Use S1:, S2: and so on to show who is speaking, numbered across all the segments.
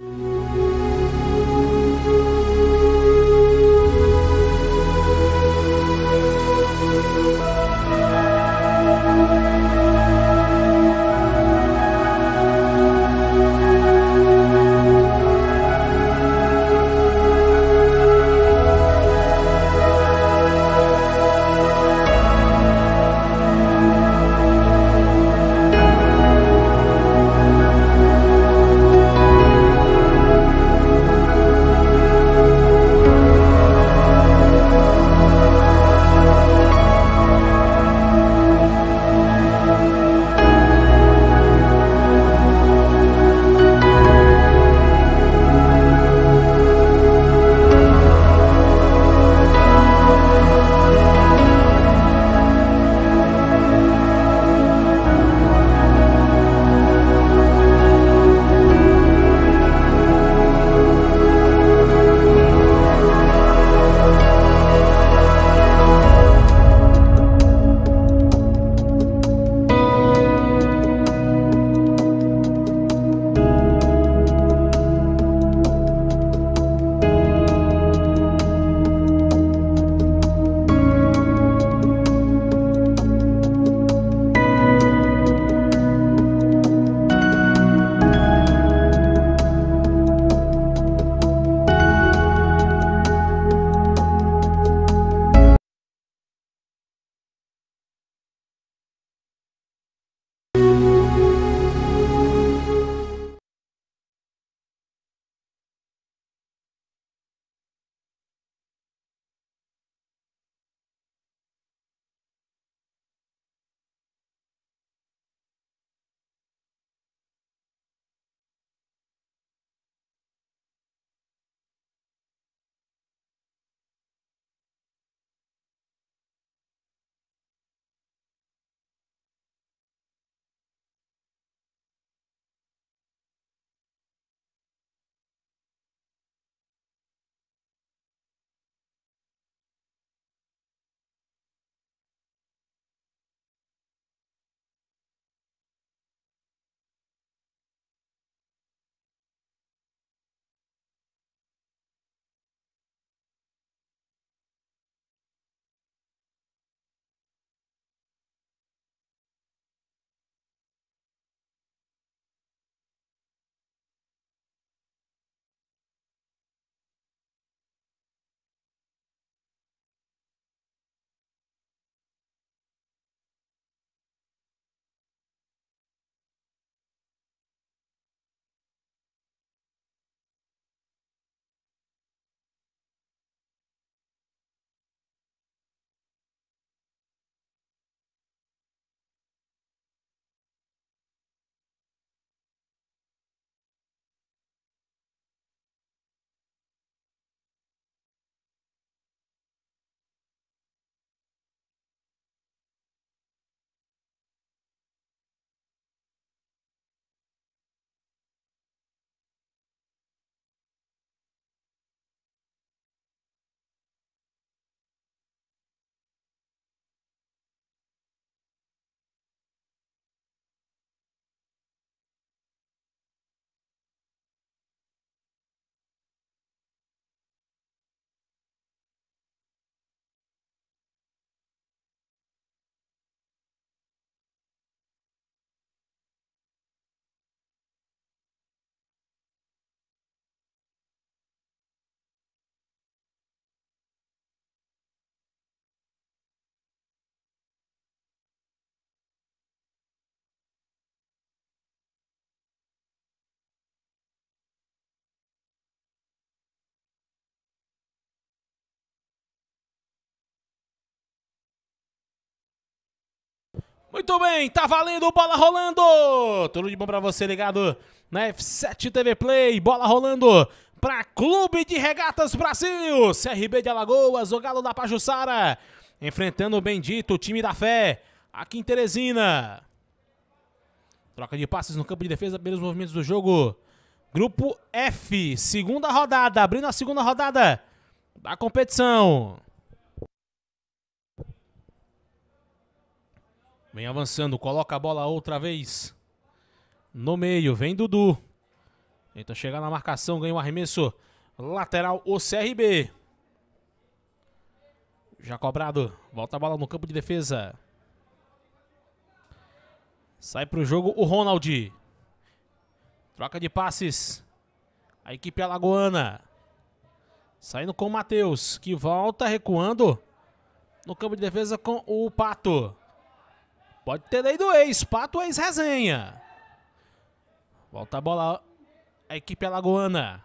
S1: Thank you Muito bem, tá valendo, bola rolando! Tudo de bom pra você ligado na F7 TV Play, bola rolando pra Clube de Regatas Brasil, CRB de Alagoas, o Galo da Pajussara, enfrentando o bendito time da fé, aqui em Teresina. Troca de passes no campo de defesa pelos movimentos do jogo. Grupo F, segunda rodada, abrindo a segunda rodada da competição. Vem avançando, coloca a bola outra vez. No meio, vem Dudu. Tenta chegar na marcação, ganha o um arremesso. Lateral, o CRB. Já cobrado. Volta a bola no campo de defesa. Sai pro jogo o Ronald. Troca de passes. A equipe alagoana. Saindo com o Matheus, que volta recuando. No campo de defesa com o Pato. Pode ter lei do ex, Pato ex resenha. Volta a bola a equipe alagoana.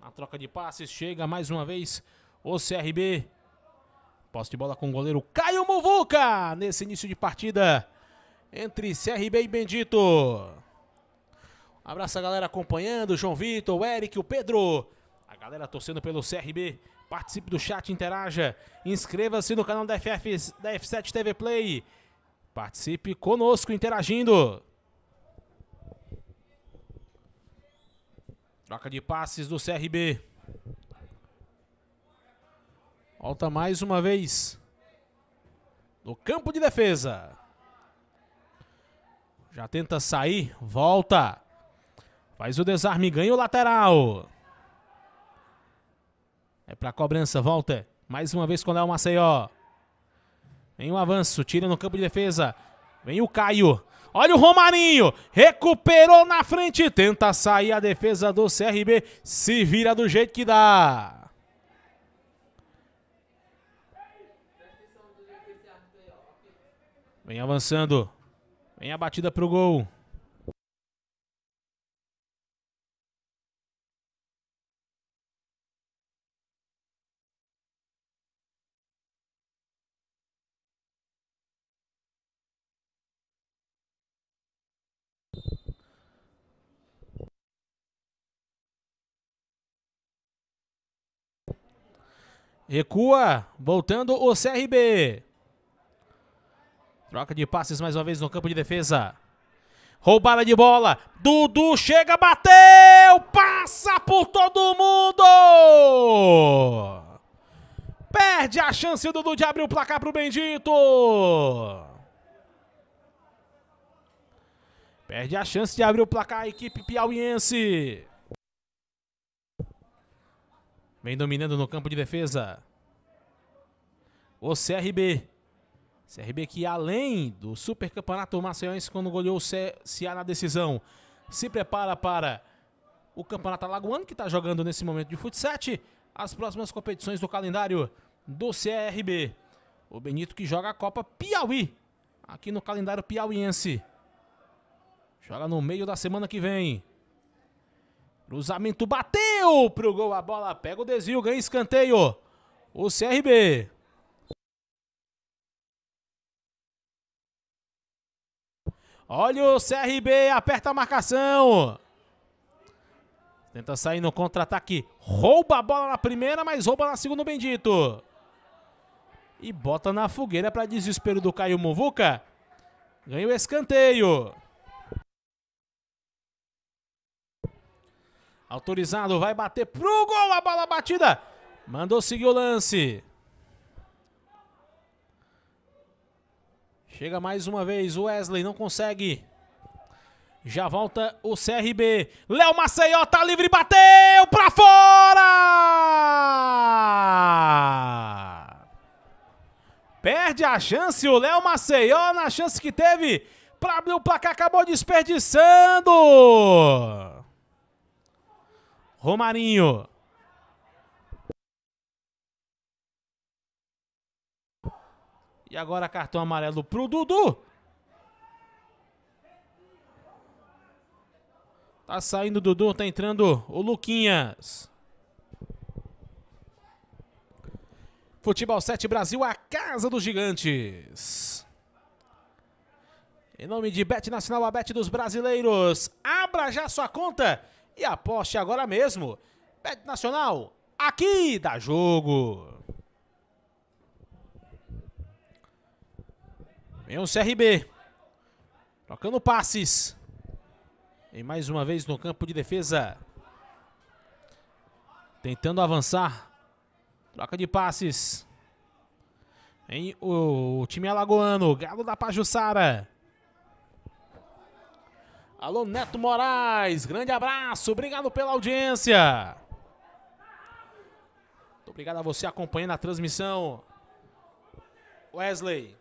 S1: Na troca de passes, chega mais uma vez o CRB. Posse de bola com o goleiro Caio Muvuca nesse início de partida entre CRB e Bendito. abraço a galera acompanhando, João Vitor, o Eric, o Pedro. A galera torcendo pelo CRB Participe do chat, interaja. Inscreva-se no canal da, FF, da F7 TV Play. Participe conosco, interagindo. Troca de passes do CRB. Volta mais uma vez. No campo de defesa. Já tenta sair, volta. Faz o desarme, ganha o lateral. É pra cobrança, volta. Mais uma vez com o Léo Maceió. Vem o um avanço, tira no campo de defesa. Vem o Caio. Olha o Romarinho, recuperou na frente, tenta sair a defesa do CRB, se vira do jeito que dá. Vem avançando, vem a batida pro gol. Recua, voltando o CRB. Troca de passes mais uma vez no campo de defesa. Roubada de bola. Dudu chega, bateu! Passa por todo mundo! Perde a chance do Dudu de abrir o placar para o Bendito! Perde a chance de abrir o placar a equipe piauiense. Vem dominando no campo de defesa. O CRB. CRB que além do super campeonato maceioense quando goleou o CA na decisão, se prepara para o campeonato alagoano que está jogando nesse momento de futsal. As próximas competições do calendário do CRB. O Benito que joga a Copa Piauí. Aqui no calendário piauiense. Joga no meio da semana que vem. Cruzamento bateu! Partiu pro gol a bola, pega o desvio, ganha escanteio. O CRB. Olha o CRB, aperta a marcação. Tenta sair no contra-ataque. Rouba a bola na primeira, mas rouba na segunda o Bendito. E bota na fogueira para desespero do Caio Muvuca. Ganha o escanteio. Autorizado, vai bater pro gol, a bola batida. Mandou seguir o lance. Chega mais uma vez, o Wesley não consegue. Já volta o CRB. Léo Maceió tá livre, bateu pra fora! Perde a chance o Léo Maceió na chance que teve para abrir o placar, acabou desperdiçando. Romarinho. E agora cartão amarelo pro Dudu. Tá saindo o Dudu, tá entrando o Luquinhas. Futebol 7 Brasil, a casa dos gigantes. Em nome de Bet Nacional, a Bet dos Brasileiros. Abra já sua conta e aposte agora mesmo. Bet Nacional, aqui dá jogo. Vem o CRB. Trocando passes. E mais uma vez no campo de defesa. Tentando avançar. Troca de passes. Vem o time alagoano. Galo da Pajussara. Alô, Neto Moraes, grande abraço, obrigado pela audiência. Muito obrigado a você acompanhando a transmissão. Wesley.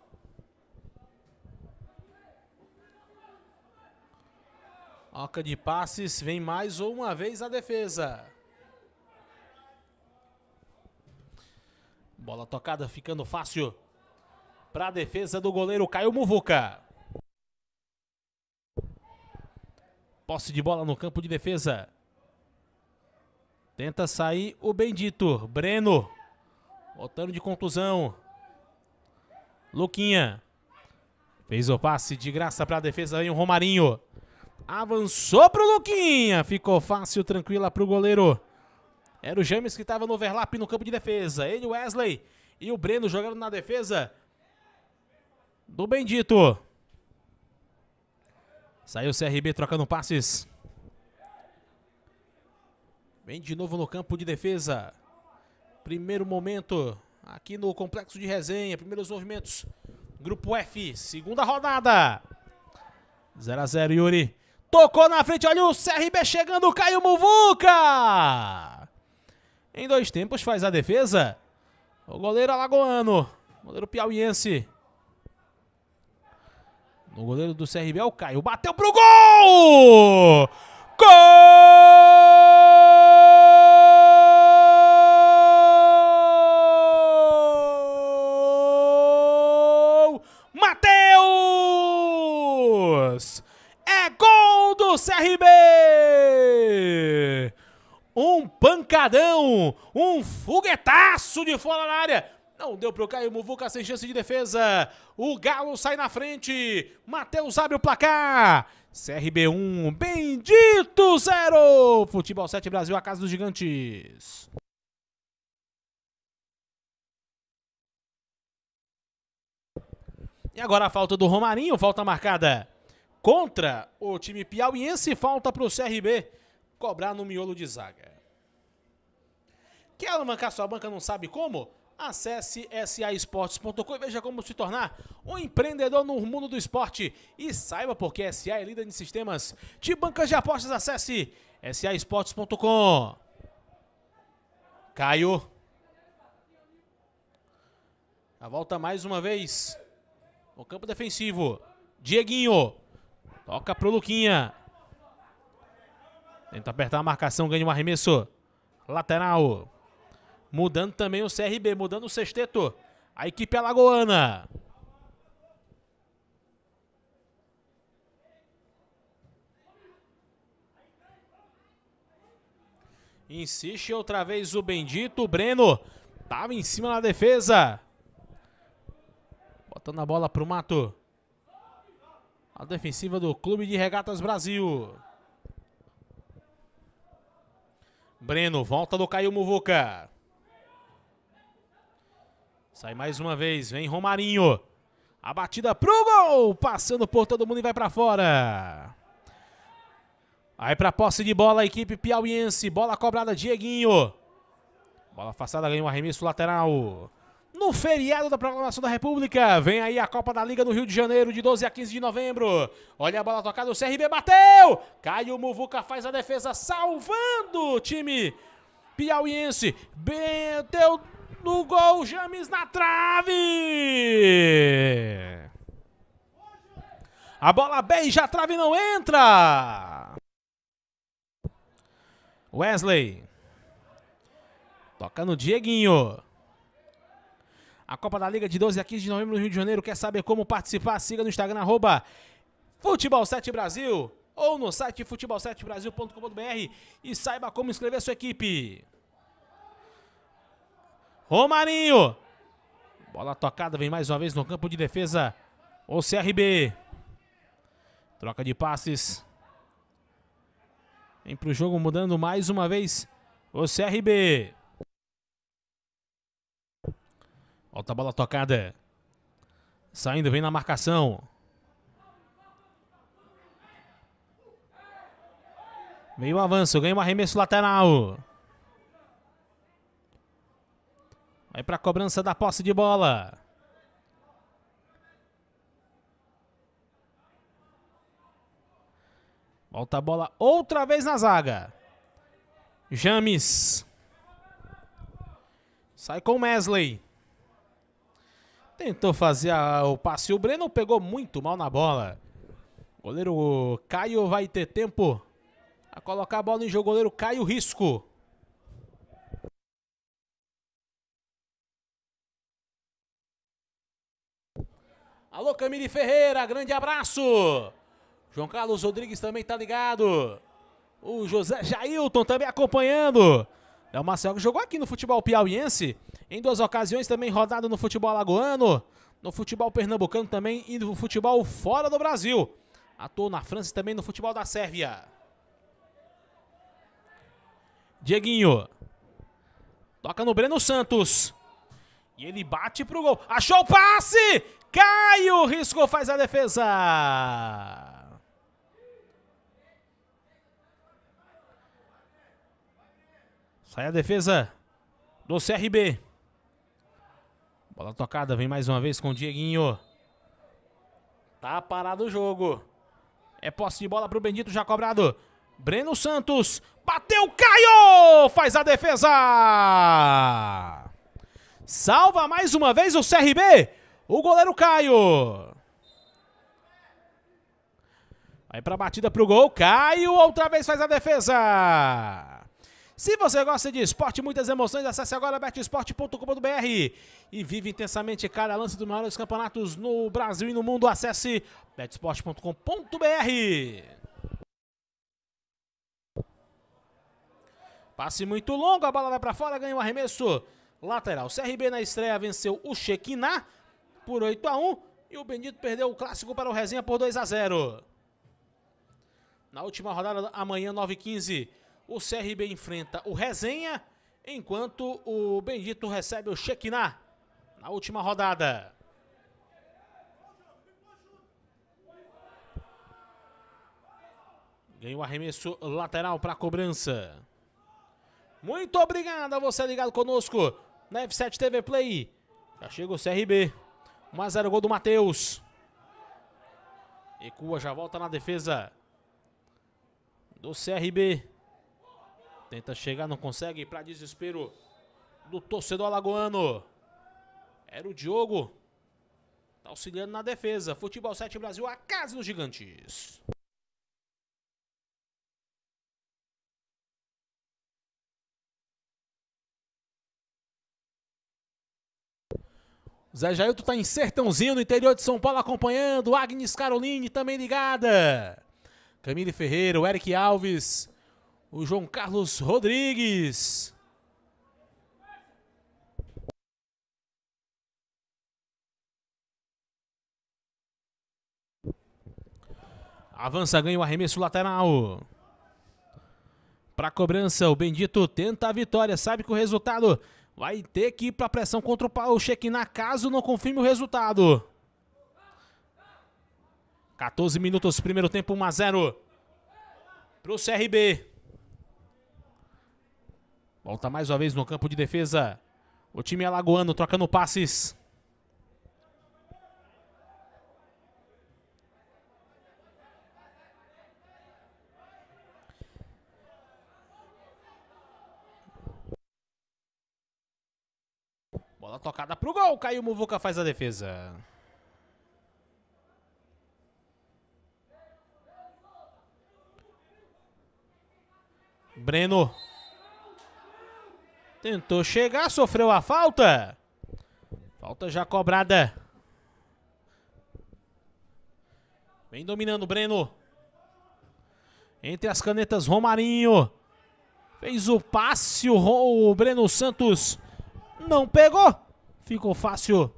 S1: Oca de passes, vem mais uma vez a defesa. Bola tocada ficando fácil para a defesa do goleiro Caio Muvuca. Posse de bola no campo de defesa. Tenta sair o bendito. Breno. Voltando de conclusão. Luquinha. Fez o passe de graça para a defesa. Vem o Romarinho. Avançou para o Luquinha. Ficou fácil, tranquila para o goleiro. Era o James que estava no overlap no campo de defesa. Ele, Wesley e o Breno jogando na defesa do Bendito. Saiu o CRB trocando passes. Vem de novo no campo de defesa. Primeiro momento aqui no complexo de resenha. Primeiros movimentos. Grupo F, segunda rodada. 0 a 0 Yuri. Tocou na frente, olha o CRB chegando, Caio Muvuca! Em dois tempos faz a defesa. O goleiro alagoano, goleiro piauiense. O goleiro do CRB é o Caio. Bateu pro gol! Gol! Matheus! É gol do CRB! Um pancadão, um foguetaço de fora da área. Não deu pro Caio Muvuca sem chance de defesa. O Galo sai na frente. Matheus abre o placar. CRB 1, bendito 0. Futebol 7 Brasil, a casa dos gigantes. E agora a falta do Romarinho, falta marcada contra o time piauiense, falta para o CRB cobrar no miolo de zaga. Quer alavancar sua banca, não sabe como? Acesse saesportes.com e veja como se tornar um empreendedor no mundo do esporte. E saiba porque SA é líder de sistemas de bancas de apostas. Acesse saesportes.com. Caio. A volta mais uma vez. o campo defensivo. Dieguinho. Toca pro Luquinha. Tenta apertar a marcação, ganha um arremesso. Lateral. Mudando também o CRB, mudando o sexteto. A equipe alagoana. Insiste outra vez o bendito Breno. Tava em cima da defesa. Botando a bola para o mato. A defensiva do Clube de Regatas Brasil. Breno volta do Caio Muvuca. Sai mais uma vez, vem Romarinho. A batida pro gol, passando por todo mundo e vai para fora. Aí para posse de bola a equipe piauiense, bola cobrada Dieguinho. Bola afastada, ganhou um arremesso lateral. No feriado da Proclamação da República, vem aí a Copa da Liga no Rio de Janeiro, de 12 a 15 de novembro. Olha a bola tocada, o CRB bateu! Caio Muvuca faz a defesa, salvando o time piauiense. Bateu no gol, James na trave. A bola beija a trave não entra. Wesley. Toca no Dieguinho. A Copa da Liga de 12 a 15 de novembro no Rio de Janeiro. Quer saber como participar? Siga no Instagram, arroba Futebol7 Brasil ou no site futebol7brasil.com.br e saiba como inscrever sua equipe. Romarinho. Bola tocada, vem mais uma vez no campo de defesa. O CRB. Troca de passes. Vem pro jogo mudando mais uma vez o CRB. Volta a bola tocada. Saindo, vem na marcação. Meio avanço, ganha um arremesso lateral. Vai para a cobrança da posse de bola. Volta a bola outra vez na zaga. James. Sai com Mesley. Tentou fazer a, o passe. O Breno pegou muito mal na bola. Goleiro Caio vai ter tempo a colocar a bola em jogo. Goleiro Caio Risco. Alô, Camille Ferreira, grande abraço. João Carlos Rodrigues também tá ligado. O José Jailton também acompanhando. É o Marcelo jogou aqui no futebol piauiense. Em duas ocasiões também rodado no futebol alagoano. No futebol pernambucano também e no futebol fora do Brasil. Atuou na França e também no futebol da Sérvia. Dieguinho. Toca no Breno Santos. E ele bate pro gol. Achou o passe! Caio Risco faz a defesa. Sai a defesa do CRB. Bola tocada, vem mais uma vez com o Dieguinho. Tá parado o jogo. É posse de bola pro Bendito já cobrado. Breno Santos. Bateu, Caio! Faz a defesa! Salva mais uma vez o CRB. O goleiro Caio. Aí para a batida para o gol. Caio outra vez faz a defesa. Se você gosta de esporte e muitas emoções, acesse agora betesport.com.br e vive intensamente cada lance dos maiores campeonatos no Brasil e no mundo. Acesse betesport.com.br. Passe muito longo, a bola vai para fora, ganha o um arremesso lateral. CRB na estreia venceu o Chequiná por 8 a 1 e o Benito perdeu o clássico para o Resenha por 2 a 0. Na última rodada, amanhã, 9h15, o CRB enfrenta o Resenha, enquanto o Benito recebe o Chequiná na última rodada. Ganha o arremesso lateral para a cobrança. Muito obrigado a você ligado conosco na F7 TV Play. Já chega o CRB. 1x0 gol do Matheus. Ecua já volta na defesa do CRB. Tenta chegar, não consegue, para desespero do torcedor alagoano. Era o Diogo. Está auxiliando na defesa. Futebol 7 Brasil, a casa dos gigantes. Zé Jailton está em Sertãozinho, no interior de São Paulo, acompanhando. Agnes Caroline também ligada. Camille Ferreira, o Eric Alves, o João Carlos Rodrigues. Avança, ganha o arremesso lateral. Para cobrança, o Bendito tenta a vitória, sabe que o resultado Vai ter que ir para pressão contra o Shekinah caso não confirme o resultado. 14 minutos, primeiro tempo 1 a 0 pro CRB. Volta mais uma vez no campo de defesa. O time alagoano trocando passes. Bola tocada pro gol. o Muvuca faz a defesa. Breno. Tentou chegar, sofreu a falta. Falta já cobrada. Vem dominando Breno. Entre as canetas, Romarinho. Fez o passe, o, Breno Santos não pegou. Ficou fácil.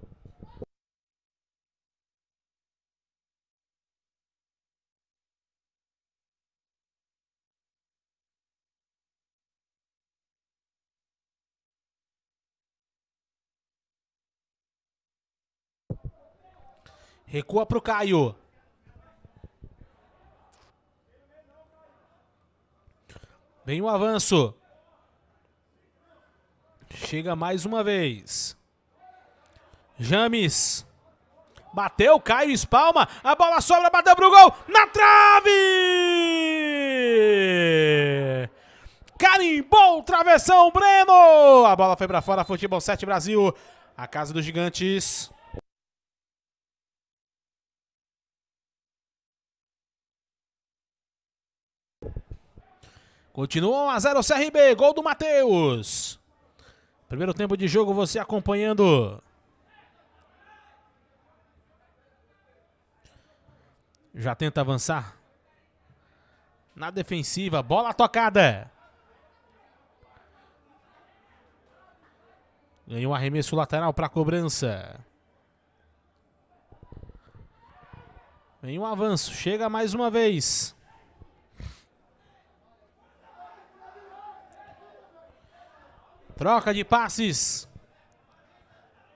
S1: Recua pro Caio. Vem o avanço. Chega mais uma vez. James. Bateu, Caio espalma. A bola sobra, bateu pro gol. Na trave! Carimbou, travessão, Breno! A bola foi para fora, Futebol 7 Brasil. A casa dos gigantes. Continua a 0 CRB, gol do Matheus. Primeiro tempo de jogo, você acompanhando. Já tenta avançar. Na defensiva, bola tocada. Ganhou um arremesso lateral para a cobrança. Vem um avanço, chega mais uma vez. Troca de passes.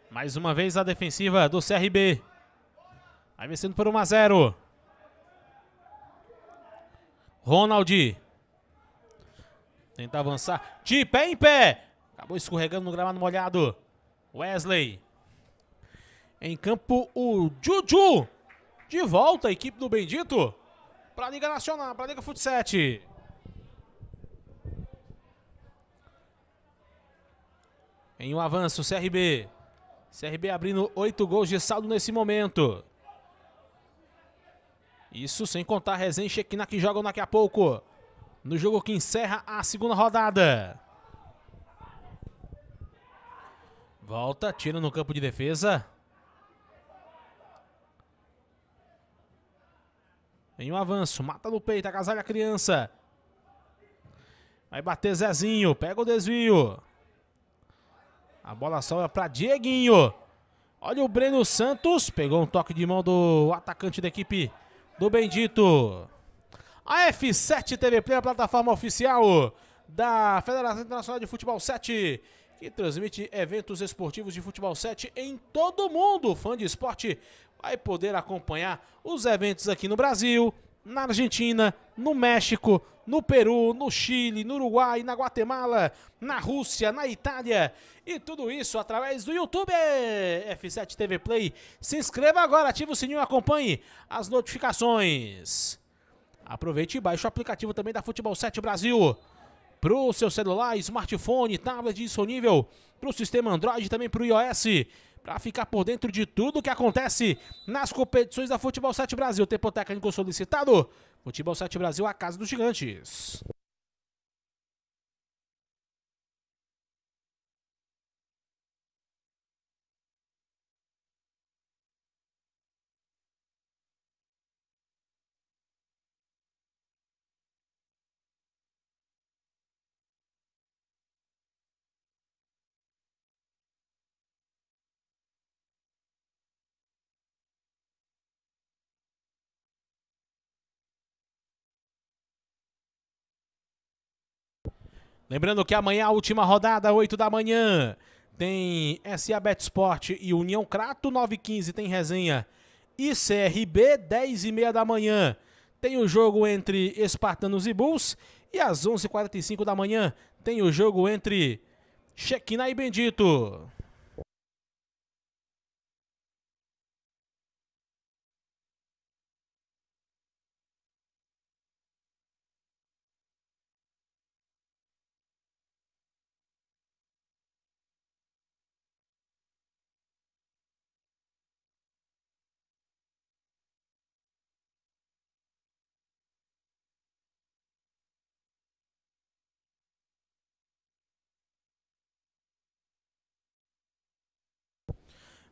S1: Mais uma vez a defensiva do CRB. Vai vencendo por 1 a 0. Ronald. Tenta avançar. De pé em pé. Acabou escorregando no gramado molhado. Wesley. Em campo o Juju. De volta a equipe do Bendito. Para a Liga Nacional, para a Liga Futsal. 7. Em um avanço, CRB. CRB abrindo oito gols de saldo nesse momento. Isso sem contar a Resenha e Shekinah que jogam daqui a pouco. No jogo que encerra a segunda rodada. Volta, tira no campo de defesa. Em um avanço, mata no peito, agasalha a criança. Vai bater Zezinho, pega o desvio. A bola sobra para Dieguinho. Olha o Breno Santos. Pegou um toque de mão do atacante da equipe do Bendito. A F7 TV Play, a plataforma oficial da Federação Internacional de Futebol 7, que transmite eventos esportivos de futebol 7 em todo o mundo. Fã de esporte vai poder acompanhar os eventos aqui no Brasil, na Argentina, no México, no Peru, no Chile, no Uruguai, na Guatemala, na Rússia, na Itália e tudo isso através do YouTube F7 TV Play. Se inscreva agora, ative o sininho e acompanhe as notificações. Aproveite e baixe o aplicativo também da Futebol 7 Brasil para o seu celular, smartphone, tablet disponível para o sistema Android também para o iOS para ficar por dentro de tudo o que acontece nas competições da Futebol 7 Brasil. Tempo técnico solicitado. Futebol 7 Brasil, a casa dos gigantes. Lembrando que amanhã é a última rodada, 8 da manhã, tem SA Bet Sport e União Crato, 9h15 tem resenha ICRB. CRB, 10h30 da manhã. Tem o jogo entre Espartanos e Bulls e às 11h45 da manhã tem o jogo entre Chequina e Bendito.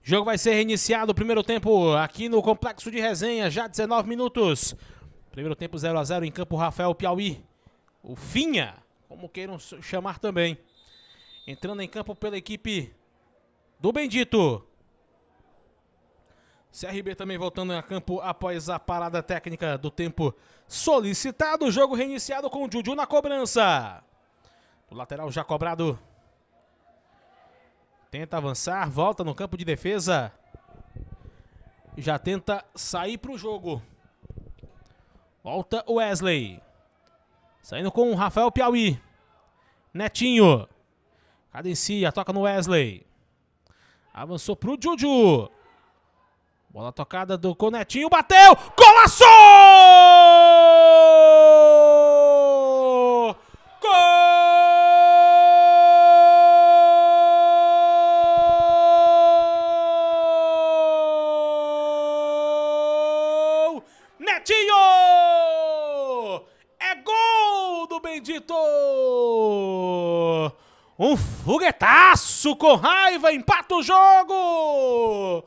S1: O jogo vai ser reiniciado, primeiro tempo aqui no Complexo de Resenha, já 19 minutos. Primeiro tempo 0 a 0 em campo Rafael Piauí. O Finha, como queiram chamar também. Entrando em campo pela equipe do Bendito. CRB também voltando a campo após a parada técnica do tempo solicitado. O jogo reiniciado com o Juju na cobrança. O lateral já cobrado Tenta avançar, volta no campo de defesa. Já tenta sair para o jogo. Volta o Wesley. Saindo com o Rafael Piauí. Netinho. Cadencia, toca no Wesley. Avançou para o Juju. Bola tocada do Conetinho, bateu! Golaço! Gol! Um foguetaço com raiva, empata o jogo!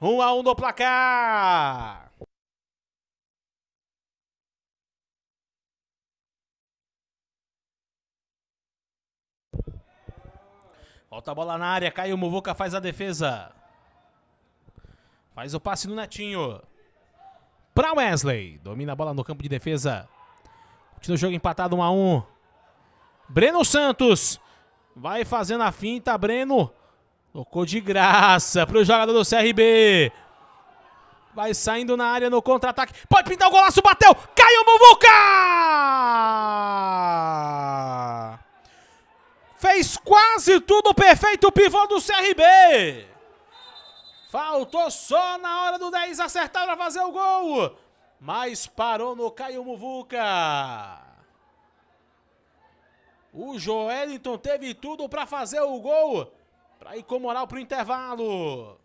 S1: 1 um a 1 um no placar. Volta a bola na área, o Muvuca faz a defesa. Faz o passe no Netinho. Pra Wesley. Domina a bola no campo de defesa. Continua o jogo empatado 1 um a 1 um. Breno Santos. Vai fazendo a finta, Breno. Tocou de graça pro jogador do CRB. Vai saindo na área no contra-ataque. Pode pintar o golaço, bateu! Caiu Muvuca! Fez quase tudo perfeito o pivô do CRB. Faltou só na hora do 10 acertar para fazer o gol. Mas parou no Caio Muvuca. O Joelinton teve tudo para fazer o gol, para ir com moral para o intervalo.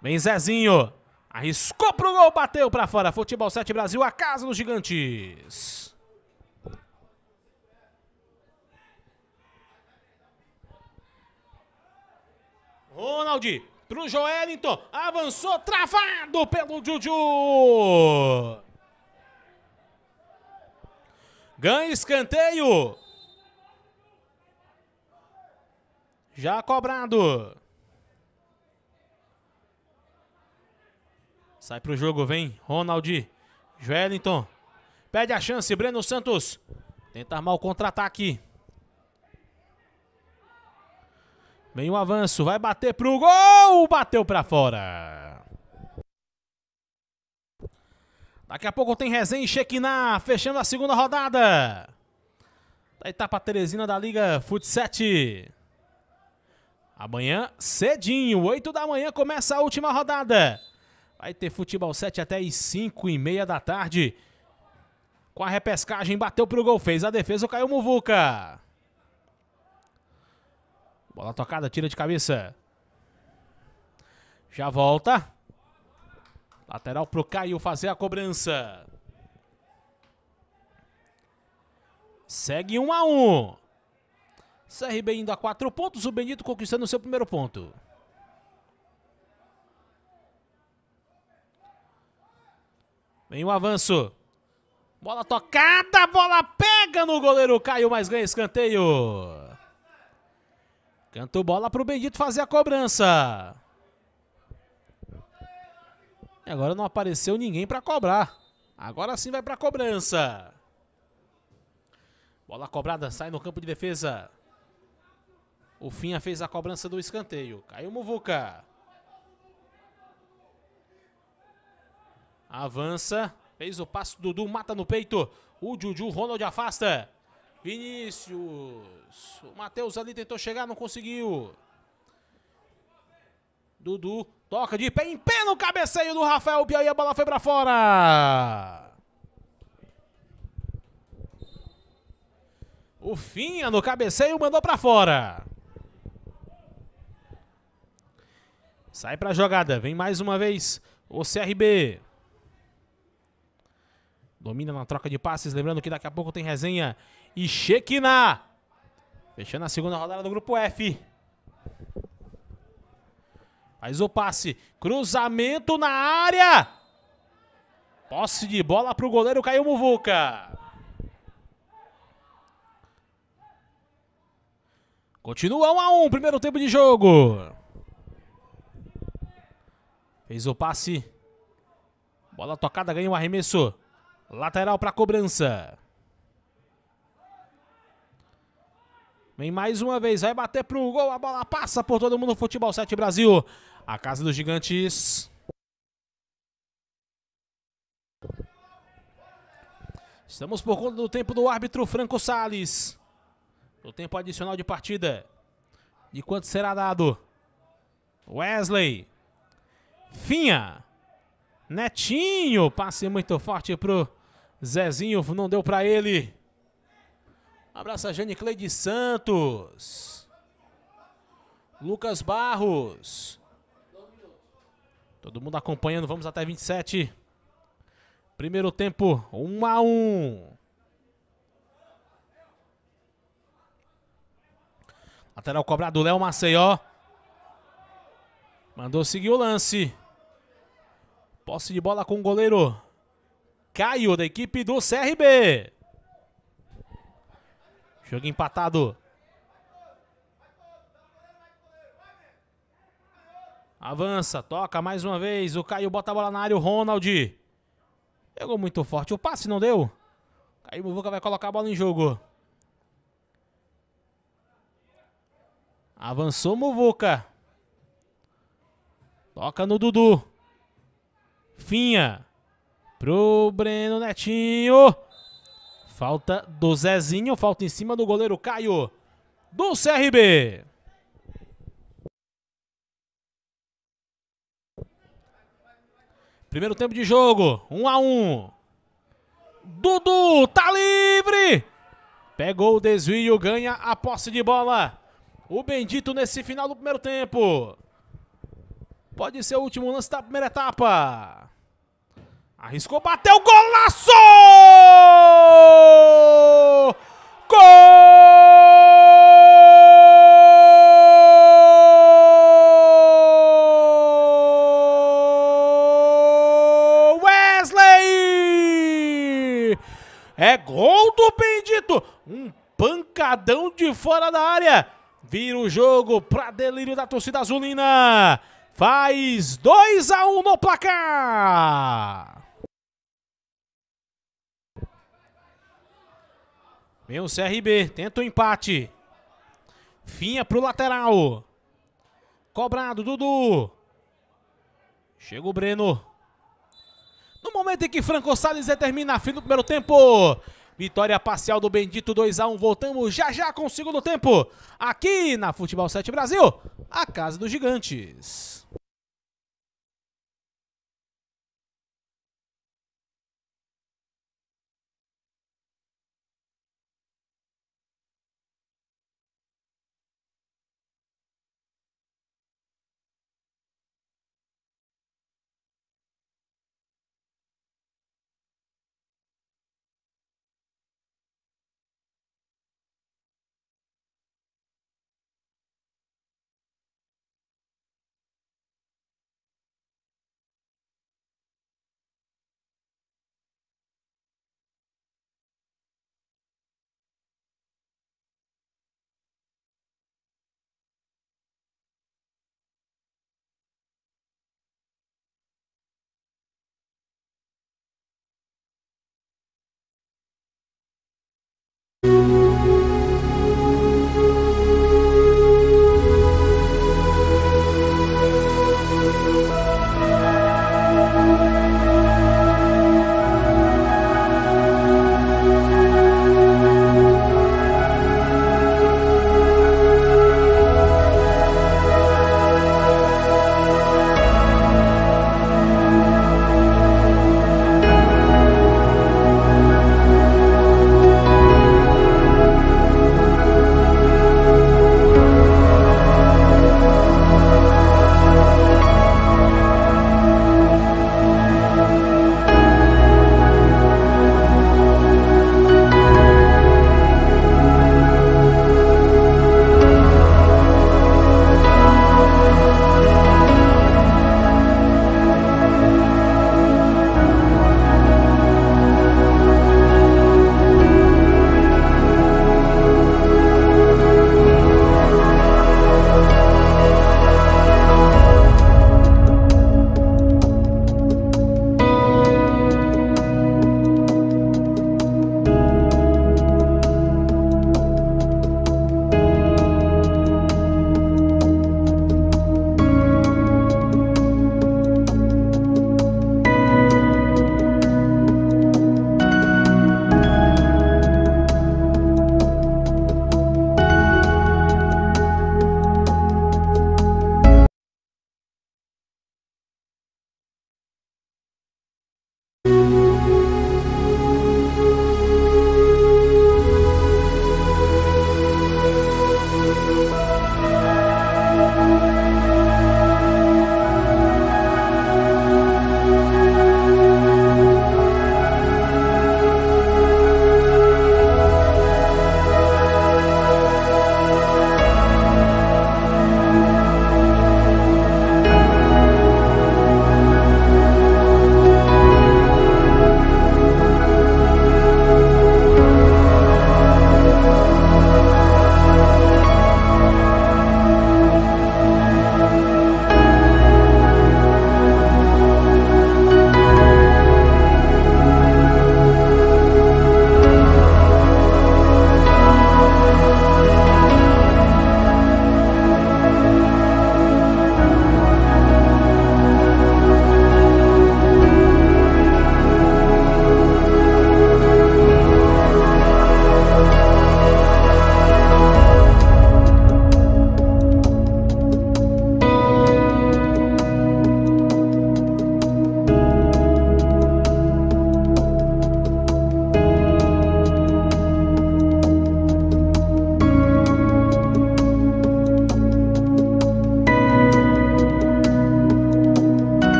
S1: Vem Zezinho, arriscou pro gol, bateu para fora. Futebol 7 Brasil, a casa dos gigantes. Ronaldi pro Joelinton, avançou travado pelo Juju. Ganha escanteio. Já cobrado. Sai pro jogo, vem Ronald Joelinton. Pede a chance, Breno Santos. Tenta armar o contra-ataque. Vem o avanço, vai bater pro gol. Bateu pra fora. Daqui a pouco tem resenha e Chequiná, fechando a segunda rodada. Da etapa Teresina da Liga Fut7. Amanhã, cedinho, 8 da manhã, começa a última rodada. Vai ter futebol 7 até as 5 e meia da tarde. Com a repescagem, bateu pro gol, fez a defesa, caiu Muvuca. Bola tocada, tira de cabeça. Já volta. Lateral pro Caio fazer a cobrança. Segue 1 um a 1. Um. CRB indo a 4 pontos, o Benito conquistando o seu primeiro ponto. Vem o avanço. Bola tocada, bola pega no goleiro Caio, mas ganha escanteio. Canto bola pro Benito fazer a cobrança agora não apareceu ninguém para cobrar. Agora sim vai para cobrança. Bola cobrada, sai no campo de defesa. O Finha fez a cobrança do escanteio. Caiu Muvuca. Avança. Fez o passo, Dudu mata no peito. O Juju, Ronald afasta. Vinícius. O Matheus ali tentou chegar, não conseguiu. Dudu Toca de pé em pé no cabeceio do Rafael Piauí. A bola foi para fora. O Finha no cabeceio mandou para fora. Sai para a jogada. Vem mais uma vez o CRB. Domina na troca de passes. Lembrando que daqui a pouco tem resenha. E Shekinah. Fechando a segunda rodada do Grupo F. Faz o passe. Cruzamento na área. Posse de bola para o goleiro Caio Muvuca. Continua 1 um a 1 um, primeiro tempo de jogo. Fez o passe. Bola tocada, ganha o um arremesso. Lateral para cobrança. Vem mais uma vez, vai bater pro gol, a bola passa por todo mundo no Futebol 7 Brasil. A Casa dos Gigantes. Estamos por conta do tempo do árbitro Franco Sales. O tempo adicional de partida. De quanto será dado? Wesley. Finha. Netinho. Passe muito forte pro Zezinho. Não deu para ele. Abraça a Jane Cleide Santos. Lucas Barros. Todo mundo acompanhando, vamos até 27. Primeiro tempo, 1 a 1. Lateral cobrado, Léo Maceió. Mandou seguir o lance. Posse de bola com o goleiro Caio, da equipe do CRB. Jogo empatado. Avança, toca mais uma vez. O Caio bota a bola na área. O Ronald. Pegou muito forte. O passe não deu. Caio Muvuca vai colocar a bola em jogo. Avançou Muvuca. Toca no Dudu. Finha. Pro Breno Netinho. Falta do Zezinho. Falta em cima do goleiro Caio. Do CRB. Primeiro tempo de jogo, 1 um a 1. Um. Dudu tá livre! Pegou o desvio, ganha a posse de bola. O Bendito nesse final do primeiro tempo. Pode ser o último lance da primeira etapa. Arriscou, bateu, golaço! Gol! É gol do Bendito. Um pancadão de fora da área. Vira o jogo para delírio da torcida azulina. Faz 2 a 1 um no placar. Vem o CRB, tenta o um empate. Finha pro lateral. Cobrado, Dudu. Chega o Breno. No momento em que Franco Salles determina a fim do primeiro tempo. Vitória parcial do Bendito 2x1. Voltamos já já com o segundo tempo. Aqui na Futebol 7 Brasil, a casa dos gigantes.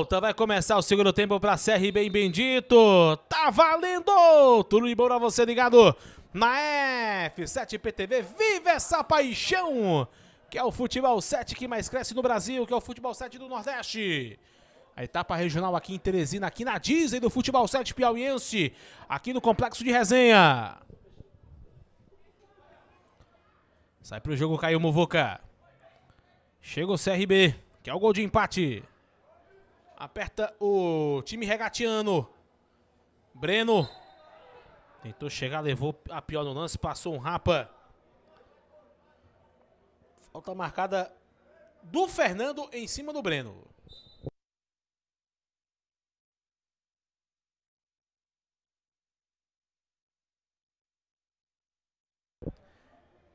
S1: volta, vai começar o segundo tempo para CRB e Bendito. Tá valendo! Tudo de bom pra você ligado na F7PTV. Vive essa paixão que é o futebol 7 que mais cresce no Brasil, que é o futebol 7 do Nordeste. A etapa regional aqui em Teresina, aqui na Disney do futebol 7 piauiense, aqui no Complexo de Resenha. Sai pro jogo Caio Muvuca. Chega o CRB, que é o gol de empate. Aperta o time regatiano. Breno. Tentou chegar, levou a pior no lance, passou um rapa. Falta marcada do Fernando em cima do Breno.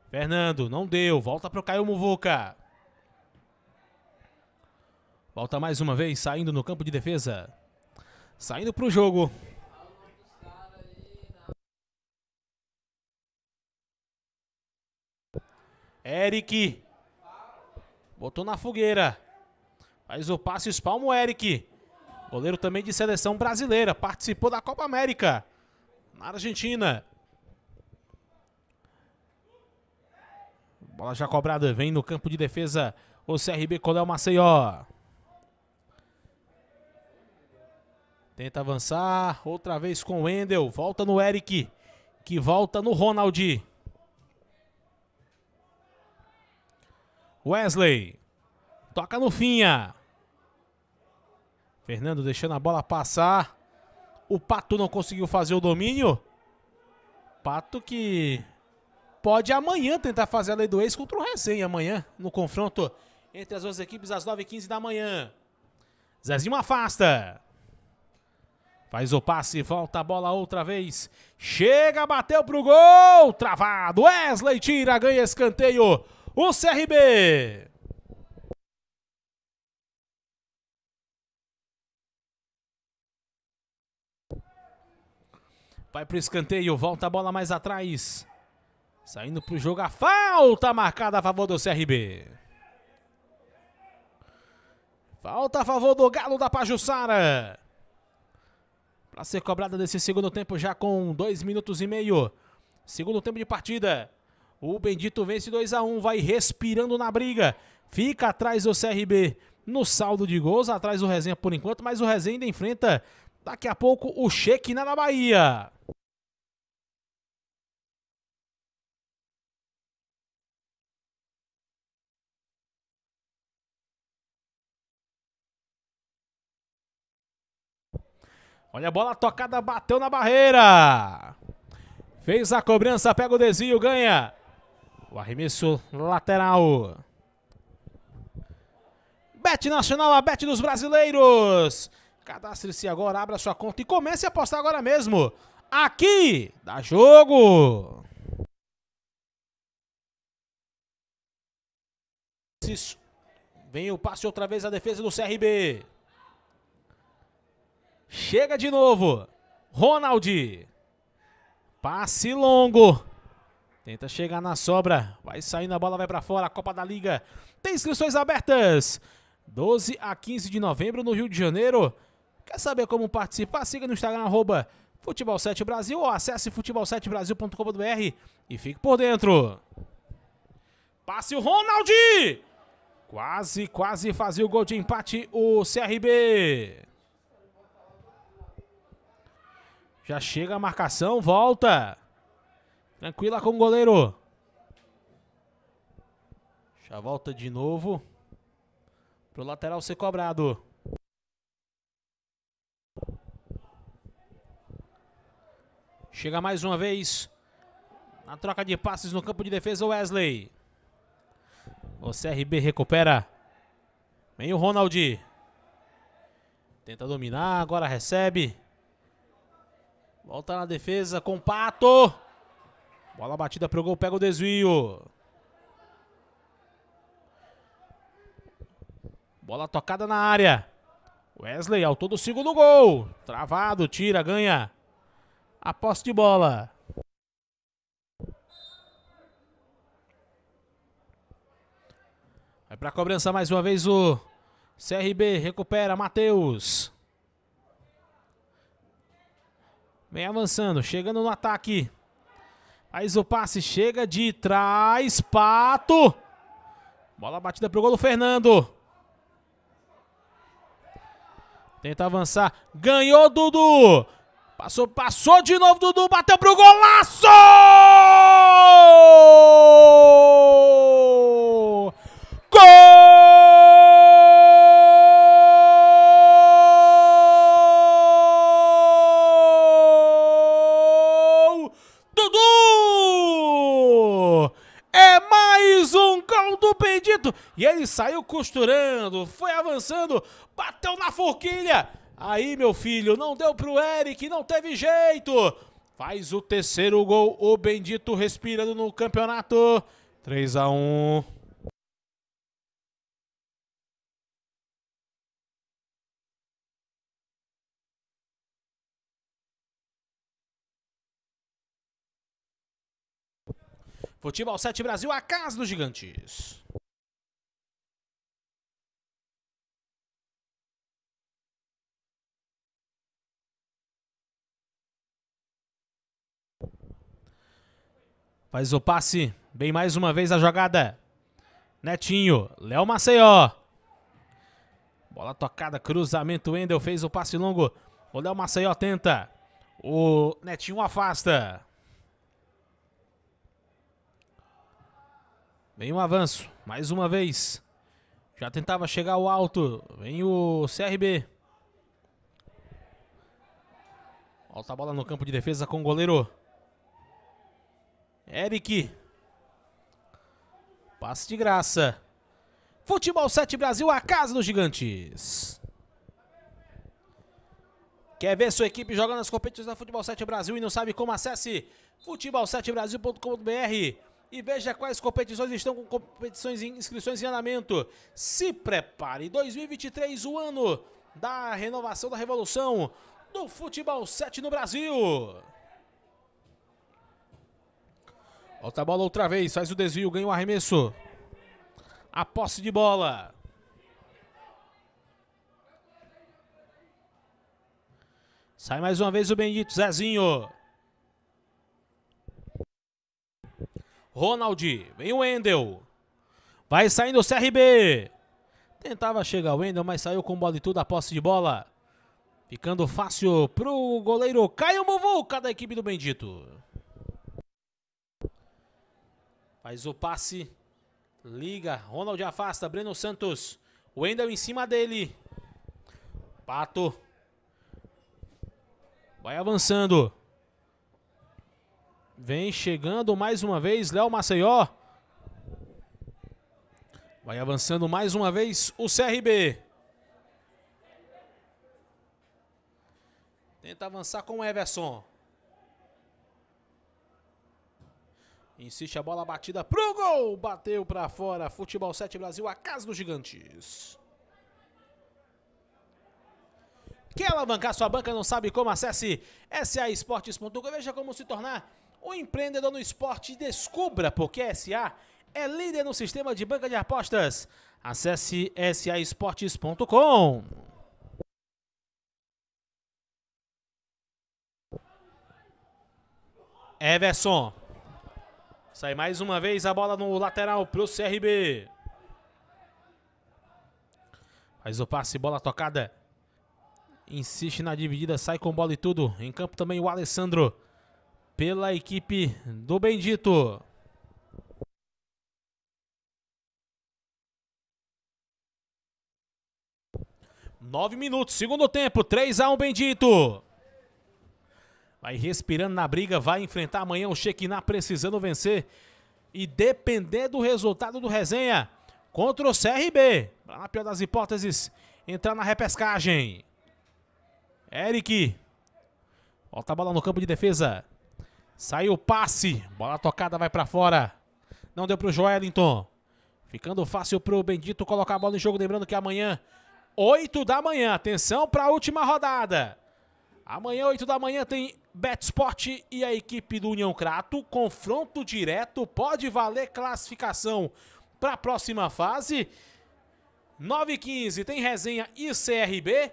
S1: Fernando, não deu. Volta para o Caio Muvuca. Volta mais uma vez, saindo no campo de defesa. Saindo para o jogo. Eric. Botou na fogueira. Faz o passe, espalma o Eric. Goleiro também de seleção brasileira. Participou da Copa América. Na Argentina. Bola já cobrada. Vem no campo de defesa o CRB Coléu Maceió. Tenta avançar. Outra vez com o Wendel. Volta no Eric. Que volta no Ronald. Wesley. Toca no Finha. Fernando deixando a bola passar. O Pato não conseguiu fazer o domínio. Pato que pode amanhã tentar fazer a lei do ex contra o Recém. Amanhã, no confronto entre as duas equipes, às 9h15 da manhã. Zezinho afasta. Faz o passe, volta a bola outra vez. Chega, bateu pro gol! Travado! Wesley tira, ganha escanteio. O CRB. Vai pro escanteio, volta a bola mais atrás. Saindo pro jogo, a falta marcada a favor do CRB. Falta a favor do Galo da Pajussara para ser cobrada nesse segundo tempo já com 2 minutos e meio. Segundo tempo de partida. O Bendito vence 2 a 1, um, vai respirando na briga. Fica atrás do CRB no saldo de gols, atrás do Resenha por enquanto, mas o Resenha ainda enfrenta daqui a pouco o Cheque na Bahia. Olha a bola tocada, bateu na barreira. Fez a cobrança, pega o desvio, ganha. O arremesso lateral. Bet Nacional, a Bet dos brasileiros. Cadastre-se agora, abra sua conta e comece a apostar agora mesmo. Aqui, dá jogo. Vem o passe outra vez a defesa do CRB. Chega de novo. Ronald. Passe longo. Tenta chegar na sobra. Vai saindo, a bola vai para fora. A Copa da Liga tem inscrições abertas. 12 a 15 de novembro no Rio de Janeiro. Quer saber como participar? Siga no Instagram, arroba Futebol7Brasil ou acesse futebol7brasil.com.br e fique por dentro. Passe o Ronald! Quase, quase fazia o gol de empate o CRB. Já chega a marcação, volta. Tranquila com o goleiro. Já volta de novo. Pro lateral ser cobrado. Chega mais uma vez. Na troca de passes no campo de defesa, Wesley. O CRB recupera. Vem o Ronald. Tenta dominar, agora recebe. Volta na defesa com Pato. Bola batida pro gol, pega o desvio. Bola tocada na área. Wesley ao todo segundo gol. Travado, tira, ganha. A posse de bola. Vai para cobrança mais uma vez o CRB. Recupera, Matheus. Vem avançando, chegando no ataque. Faz o passe, chega de trás, Pato. Bola batida pro gol do Fernando. Tenta avançar, ganhou Dudu. Passou, passou de novo Dudu, bateu pro golaço! Gol! do bendito. E ele saiu costurando, foi avançando, bateu na forquilha. Aí, meu filho, não deu pro Eric, não teve jeito. Faz o terceiro gol, o bendito respirando no campeonato. 3 a 1 Futebol 7 Brasil, a casa dos gigantes. Faz o passe. Bem mais uma vez a jogada. Netinho. Léo Maceió. Bola tocada, cruzamento. Wendel fez o passe longo. O Léo Maceió tenta. O Netinho afasta. Vem um avanço, mais uma vez. Já tentava chegar ao alto. Vem o CRB. a bola no campo de defesa com o goleiro. Eric. Passe de graça. Futebol 7 Brasil, a casa dos gigantes. Quer ver sua equipe jogando as competições da Futebol 7 Brasil e não sabe como? Acesse futebol7brasil.com.br e veja quais competições estão com competições inscrições em andamento. Se prepare, 2023, o ano da renovação da revolução do futebol 7 no Brasil. Volta a bola outra vez, faz o desvio, ganha o arremesso. A posse de bola. Sai mais uma vez o bendito Zezinho. Ronaldi. Vem o Wendel. Vai saindo o CRB. Tentava chegar o Wendel, mas saiu com bola e tudo a posse de bola. Ficando fácil pro goleiro Caio Muvuca da equipe do Bendito. Faz o passe. Liga. Ronald afasta. Breno Santos. Wendel em cima dele. Pato. Vai avançando. Vem chegando mais uma vez Léo Maceió. Vai avançando mais uma vez o CRB. Tenta avançar com o Everson. Insiste a bola batida pro gol. Bateu para fora. Futebol 7 Brasil, a casa dos gigantes. Quer alavancar sua banca, não sabe como? Acesse saesportes.com. Veja como se tornar o empreendedor no esporte descubra porque SA é líder no sistema de banca de apostas. Acesse saesportes.com. Everson. Sai mais uma vez a bola no lateral pro CRB. Faz o passe, bola tocada. Insiste na dividida, sai com bola e tudo. Em campo também o Alessandro pela equipe do Bendito. Nove minutos, segundo tempo, 3 a 1 Bendito. Vai respirando na briga, vai enfrentar amanhã o Shekinah precisando vencer. E depender do resultado do resenha contra o CRB. na pior das hipóteses, entrar na repescagem. Eric. Volta a bola no campo de defesa. Saiu o passe. Bola tocada vai para fora. Não deu pro Joelinton. Ficando fácil pro Bendito colocar a bola em jogo. Lembrando que amanhã, 8 da manhã. Atenção para a última rodada. Amanhã, 8 da manhã, tem Betsport e a equipe do União Crato. Confronto direto. Pode valer classificação para a próxima fase. 9h15 tem resenha ICRB.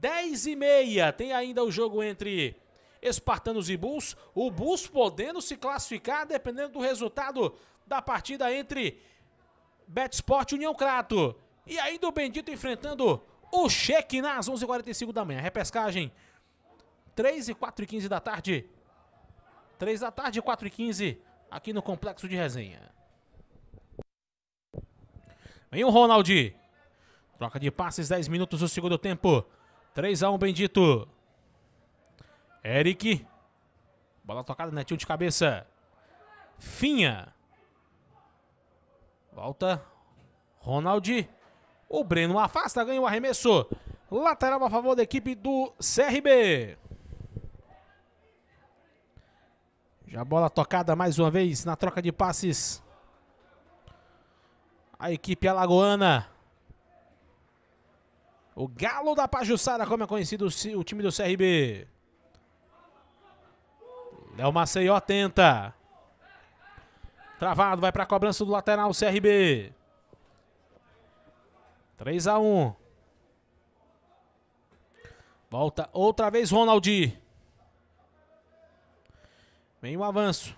S1: 10h30 tem ainda o jogo entre espartanos e Bulls. O Bulls podendo se classificar dependendo do resultado da partida entre Betsport e União Crato. E ainda o Bendito enfrentando o Cheque nas 11h45 da manhã. Repescagem 3 e 4 e 15 da tarde. 3 da tarde, 4 e 15 aqui no Complexo de Resenha. Vem o Ronaldinho. Troca de passes, 10 minutos do segundo tempo. 3 a 1 Bendito. Eric. Bola tocada, netinho né? de cabeça. Finha. Volta. Ronaldi. O Breno afasta, ganha o arremesso. Lateral a favor da equipe do CRB. Já bola tocada mais uma vez na troca de passes. A equipe alagoana. O Galo da Pajussara, como é conhecido o time do CRB. Léo Maceió tenta. Travado, vai para a cobrança do lateral, CRB. 3 a 1. Volta outra vez Ronaldi. Vem o avanço.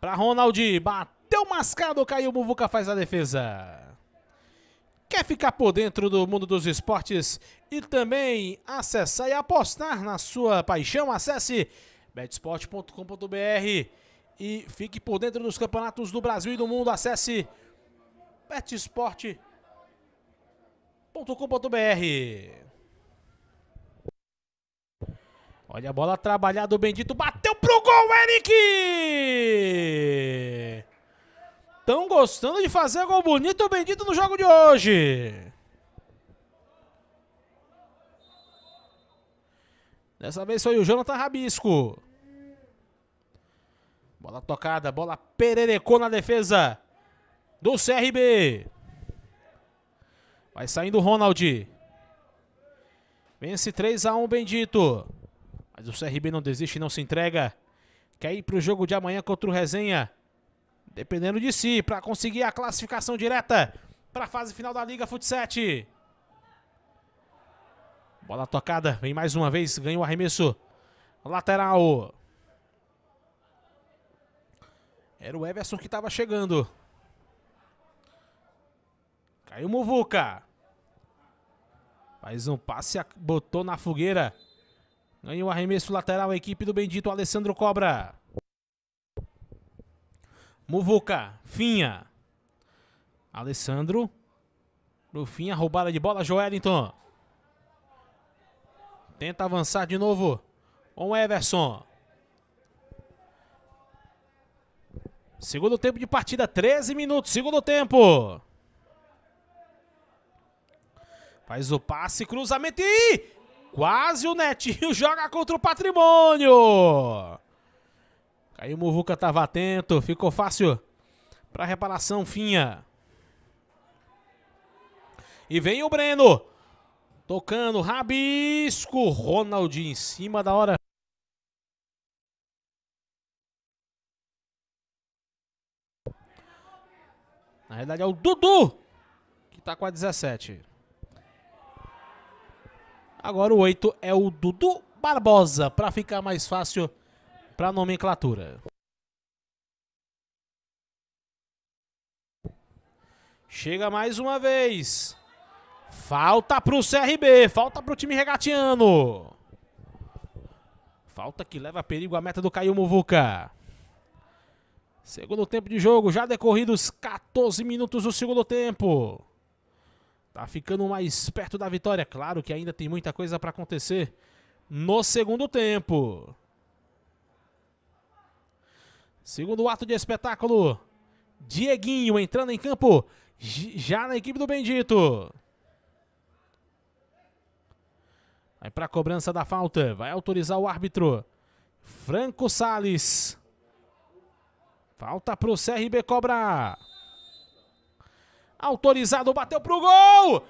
S1: Para Ronaldi, bateu mascado, caiu, Muvuca faz a defesa. Quer ficar por dentro do mundo dos esportes e também acessar e apostar na sua paixão? Acesse betsport.com.br e fique por dentro dos campeonatos do Brasil e do mundo. Acesse betsport.com.br. Olha a bola trabalhada, o Bendito bateu pro gol, Eric! Tão gostando de fazer gol bonito, o Bendito no jogo de hoje. Dessa vez foi o Jonathan Rabisco. Bola tocada, bola pererecou na defesa do CRB. Vai saindo o Ronald. Vence 3 a 1 Bendito. Mas o CRB não desiste, não se entrega. Quer ir para o jogo de amanhã contra o Resenha. Dependendo de si, para conseguir a classificação direta para a fase final da Liga Futsal. Bola tocada, vem mais uma vez, ganha o arremesso. Lateral. Era o Everson que estava chegando. Caiu o Muvuca. Faz um passe, botou na fogueira. Ganha o arremesso lateral a equipe do Bendito Alessandro Cobra. Muvuca, Finha. Alessandro. Pro Finha, roubada de bola, Joelinton. Tenta avançar de novo. Com o Everson. Segundo tempo de partida, 13 minutos. Segundo tempo. Faz o passe, cruzamento e... Quase o Netinho joga contra o patrimônio. Aí o Muvuca estava atento. Ficou fácil para reparação, Finha. E vem o Breno. Tocando, rabisco. Ronaldinho em cima da hora. Na realidade é o Dudu que está com a 17. Agora o 8 é o Dudu Barbosa, para ficar mais fácil para a nomenclatura. Chega mais uma vez. Falta para o CRB, falta para o time regatiano. Falta que leva perigo à meta do Caio Muvuca. Segundo tempo de jogo, já decorridos 14 minutos do segundo tempo. Tá ficando mais perto da vitória. Claro que ainda tem muita coisa para acontecer no segundo tempo. Segundo ato de espetáculo. Dieguinho entrando em campo já na equipe do Bendito. Vai para a cobrança da falta. Vai autorizar o árbitro. Franco Salles. Falta pro CRB cobra Autorizado, bateu pro gol!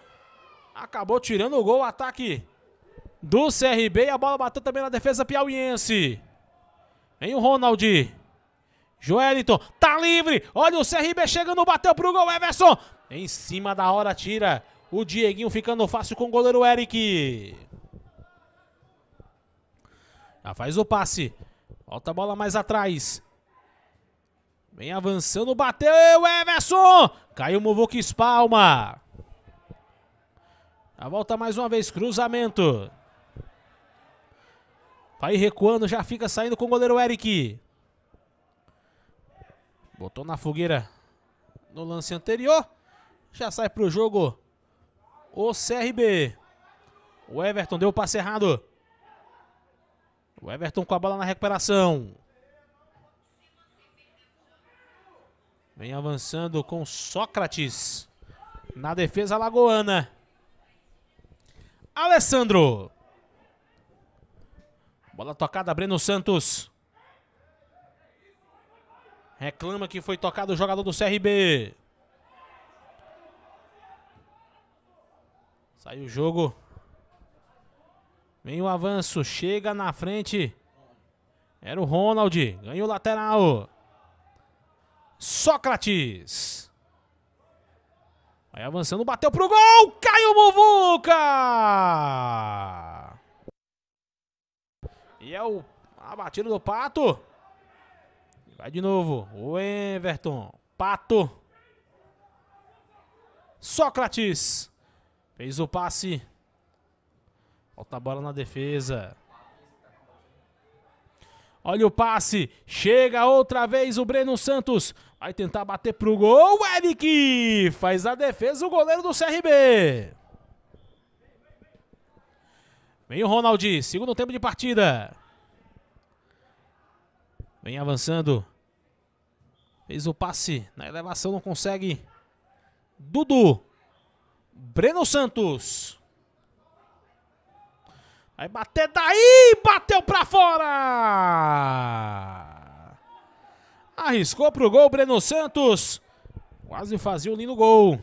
S1: Acabou tirando o gol, ataque do CRB. E a bola bateu também na defesa piauiense. Vem o Ronald. Joeliton, tá livre. Olha o CRB chegando, bateu pro gol, Everson. Em cima da hora tira. O Dieguinho ficando fácil com o goleiro Eric. Já faz o passe. Volta a bola mais atrás. Vem avançando, bateu Everson! Caiu Muvuca espalma. A volta mais uma vez, cruzamento. Vai recuando, já fica saindo com o goleiro Eric. Botou na fogueira no lance anterior. Já sai pro jogo o CRB. O Everton deu o passe errado. O Everton com a bola na recuperação. Vem avançando com Sócrates. Na defesa lagoana. Alessandro. Bola tocada, Breno Santos. Reclama que foi tocado o jogador do CRB. Sai o jogo. Vem o avanço, chega na frente. Era o Ronald, ganhou o lateral. Sócrates. Vai avançando, bateu pro gol. Caiu Muvuca. E é o, a batida do Pato. Vai de novo. O Everton. Pato. Sócrates. Fez o passe. Falta a bola na defesa. Olha o passe. Chega outra vez o Breno Santos. Vai tentar bater pro gol. Eric faz a defesa o goleiro do CRB. Vem o Ronaldi. Segundo tempo de partida. Vem avançando. Fez o passe. Na elevação não consegue. Dudu. Breno Santos. Aí bater daí, bateu pra fora! Arriscou pro gol Breno Santos. Quase fazia o lindo gol.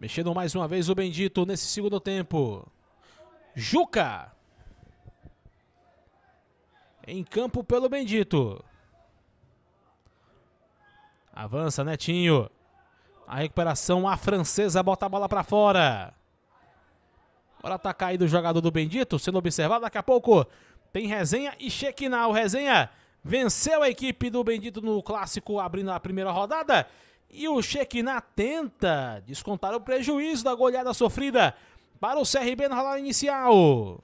S1: Mexendo mais uma vez o Bendito nesse segundo tempo. Juca. Em campo pelo Bendito. Avança Netinho. A recuperação, a francesa bota a bola para fora. Bora tá aí o jogador do Bendito, sendo observado. Daqui a pouco tem resenha e check-in. Resenha venceu a equipe do Bendito no clássico, abrindo a primeira rodada. E o Shekinah tenta descontar o prejuízo da goleada sofrida para o CRB na rodada inicial.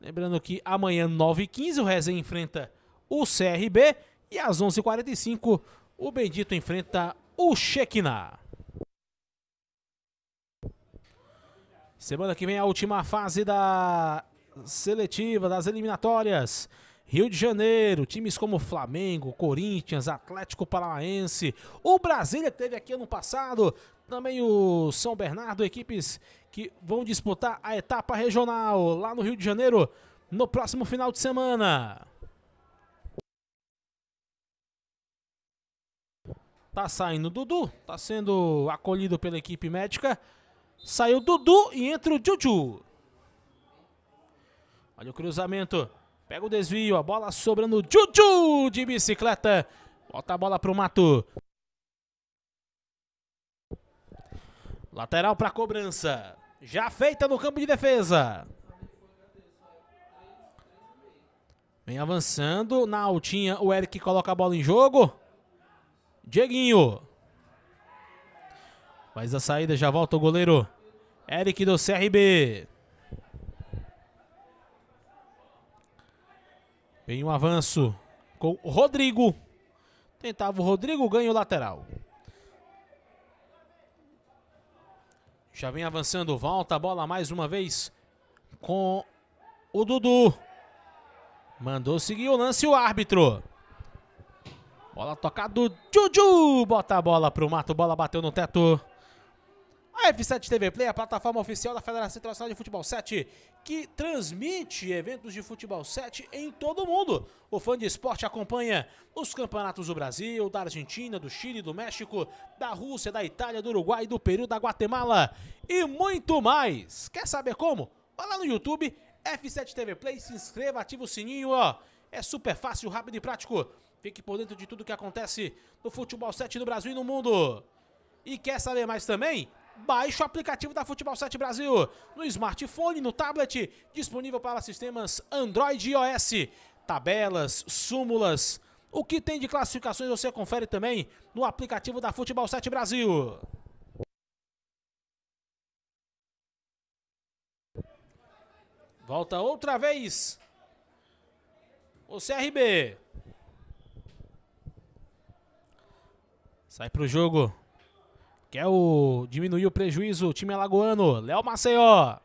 S1: Lembrando que amanhã, 9h15, o Resenha enfrenta o CRB e às 11h45 o Bendito enfrenta o Shekinah. Semana que vem a última fase da seletiva, das eliminatórias. Rio de Janeiro, times como Flamengo, Corinthians, Atlético Paranaense, o Brasília teve aqui ano passado, também o São Bernardo, equipes que vão disputar a etapa regional lá no Rio de Janeiro no próximo final de semana. Tá saindo Dudu, tá sendo acolhido pela equipe médica. Saiu Dudu e entra o Juju. Olha o cruzamento. Pega o desvio, a bola sobrando Juju de bicicleta. Bota a bola para o Mato. Lateral para cobrança. Já feita no campo de defesa. Vem avançando. Na altinha, o Eric coloca a bola em jogo. Dieguinho. Faz a saída, já volta o goleiro. Eric do CRB. Vem um avanço com o Rodrigo. Tentava o Rodrigo, ganha o lateral. Já vem avançando, volta a bola mais uma vez com o Dudu. Mandou seguir o lance o árbitro. Bola tocada do Juju. Bota a bola para o mato, bola bateu no teto. A F7 TV Play é a plataforma oficial da Federação Internacional de Futebol 7, que transmite eventos de futebol 7 em todo o mundo. O fã de esporte acompanha os campeonatos do Brasil, da Argentina, do Chile, do México, da Rússia, da Itália, do Uruguai, do Peru, da Guatemala e muito mais. Quer saber como? Vá lá no YouTube, F7 TV Play, se inscreva, ativa o sininho, ó. É super fácil, rápido e prático. Fique por dentro de tudo que acontece no futebol 7 no Brasil e no mundo. E quer saber mais também? Baixe o aplicativo da Futebol 7 Brasil no smartphone, no tablet, disponível para sistemas Android e iOS. Tabelas, súmulas, o que tem de classificações você confere também no aplicativo da Futebol 7 Brasil. Volta outra vez. O CRB. Sai pro jogo. Quer o diminuir o prejuízo, time alagoano, Léo Maceió.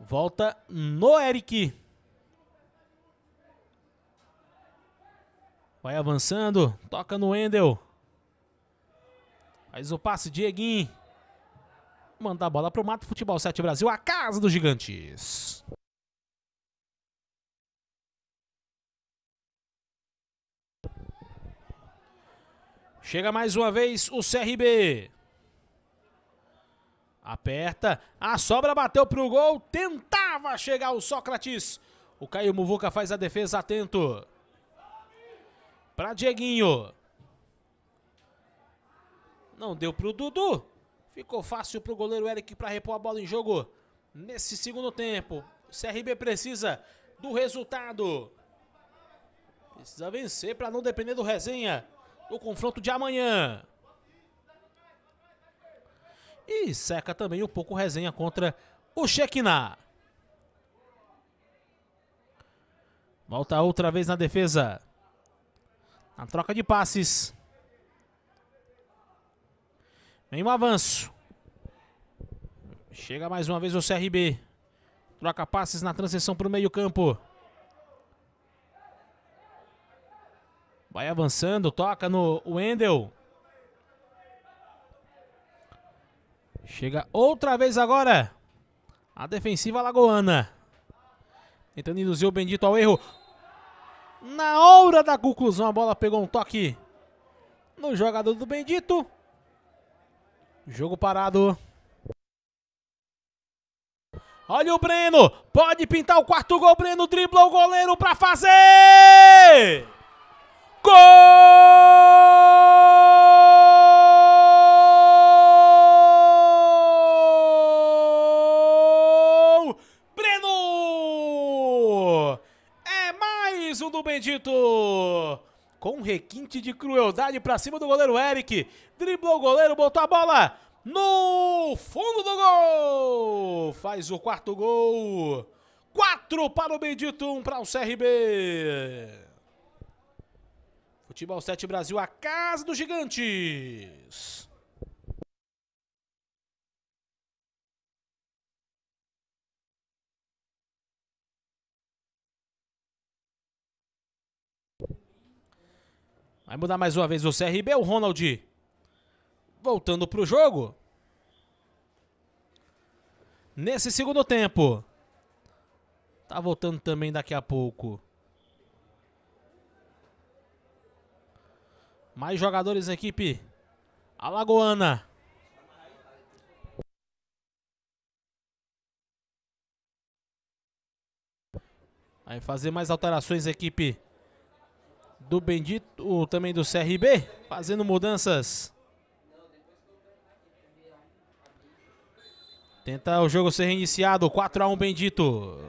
S1: Volta no Eric. Vai avançando, toca no Endel. Faz o passe, Dieguinho. Manda a bola pro Mato Futebol 7 Brasil, a casa dos gigantes. Chega mais uma vez o CRB. Aperta. A sobra bateu pro gol. Tentava chegar o Sócrates. O Caio Muvuca faz a defesa atento. Para Dieguinho. Não deu pro Dudu. Ficou fácil pro goleiro Eric para repor a bola em jogo. Nesse segundo tempo, o CRB precisa do resultado. Precisa vencer para não depender do resenha o confronto de amanhã. E seca também um pouco resenha contra o Shekinah. Volta outra vez na defesa. Na troca de passes. Vem o avanço. Chega mais uma vez o CRB. Troca passes na transição para o meio campo. Vai avançando, toca no Wendel. Chega outra vez agora. A defensiva lagoana. Tentando induzir o Bendito ao erro. Na hora da conclusão, a bola pegou um toque no jogador do Bendito. Jogo parado. Olha o Breno. Pode pintar o quarto gol. Breno driblou o goleiro para fazer. Gol! Breno! É mais um do Bendito! Com um requinte de crueldade para cima do goleiro Eric. Driblou o goleiro, botou a bola no fundo do gol! Faz o quarto gol. 4 para o Bendito, 1 um para o CRB. Futebol 7 Brasil, a casa dos gigantes. Vai mudar mais uma vez o CRB, o Ronald voltando para o jogo. Nesse segundo tempo. Tá voltando também daqui a pouco. Mais jogadores equipe alagoana. Vai fazer mais alterações a equipe do Bendito, também do CRB, fazendo mudanças. Tenta o jogo ser reiniciado, 4x1 Bendito.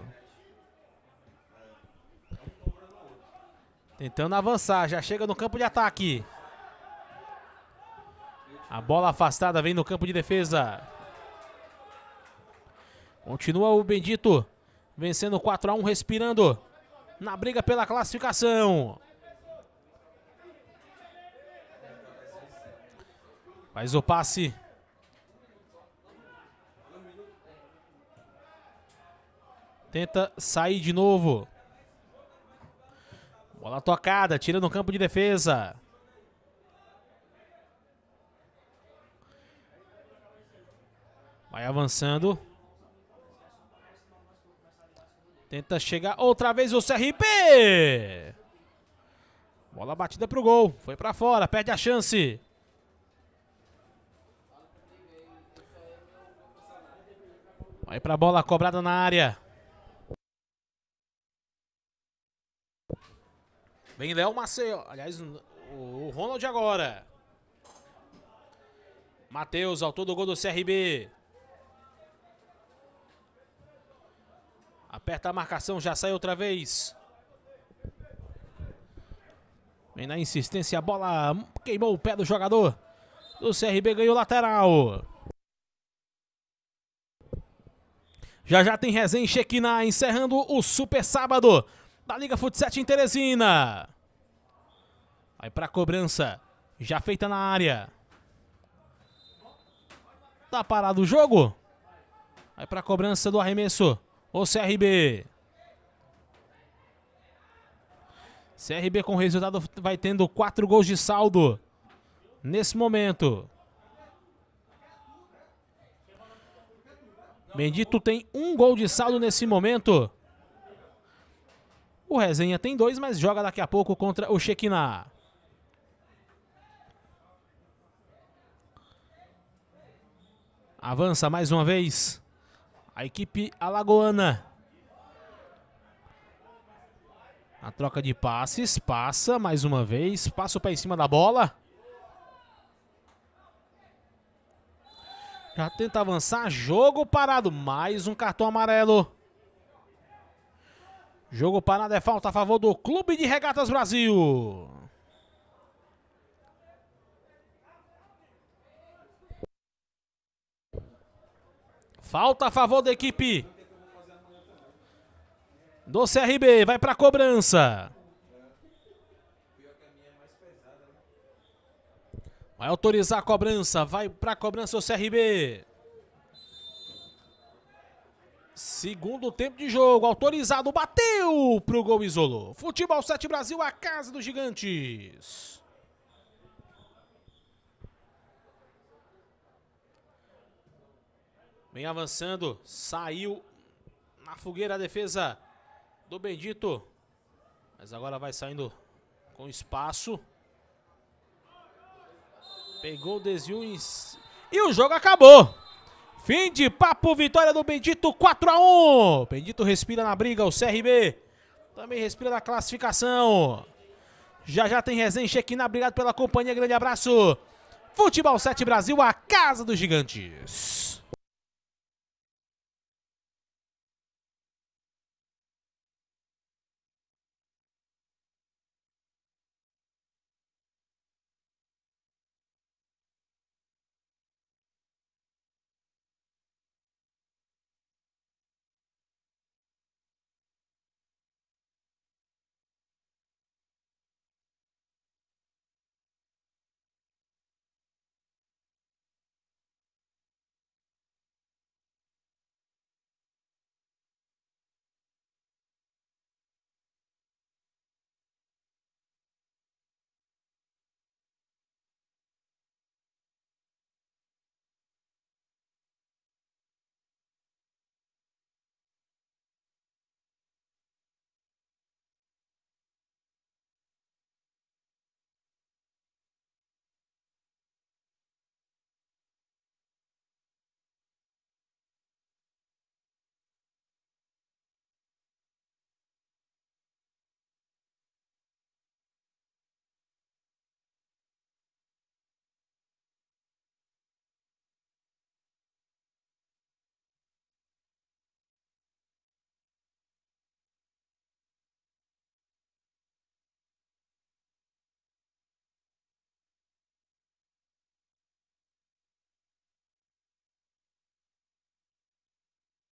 S1: Tentando avançar, já chega no campo de ataque. A bola afastada vem no campo de defesa. Continua o Bendito. Vencendo 4 a 1 respirando. Na briga pela classificação. Faz o passe. Tenta sair de novo. Bola tocada, tira no campo de defesa. Vai avançando. Tenta chegar outra vez o CRP. Bola batida pro gol. Foi para fora, perde a chance. Vai pra bola cobrada na área. Vem Léo Maceió. Aliás, o Ronald agora. Matheus, autor do gol do CRB. Aperta a marcação, já sai outra vez. Vem na insistência, a bola queimou o pé do jogador. O CRB ganhou lateral. Já já tem resenha Chequina encerrando o Super Sábado da Liga Futsal em Teresina. Vai pra cobrança, já feita na área. Tá parado o jogo? Vai pra cobrança do arremesso. O CRB? CRB com resultado vai tendo quatro gols de saldo nesse momento. Bendito tem um gol de saldo nesse momento. O Resenha tem dois, mas joga daqui a pouco contra o Shekinah. Avança mais uma vez a equipe alagoana. A troca de passes, passa mais uma vez, passa o pé em cima da bola. Já tenta avançar, jogo parado, mais um cartão amarelo. Jogo parado é falta a favor do Clube de Regatas Brasil. Falta a favor da equipe do CRB. Vai para a cobrança. Vai autorizar a cobrança. Vai para a cobrança o CRB. Segundo tempo de jogo, autorizado, bateu pro gol, isolou. Futebol 7 Brasil, a casa dos gigantes. Vem avançando, saiu na fogueira a defesa do Bendito. Mas agora vai saindo com espaço. Pegou o desvio em... e o jogo acabou. Fim de papo, vitória do Bendito 4 a 1. Bendito respira na briga, o CRB também respira na classificação. Já já tem resenha check-in, obrigado pela companhia, grande abraço. Futebol 7 Brasil, a casa dos gigantes.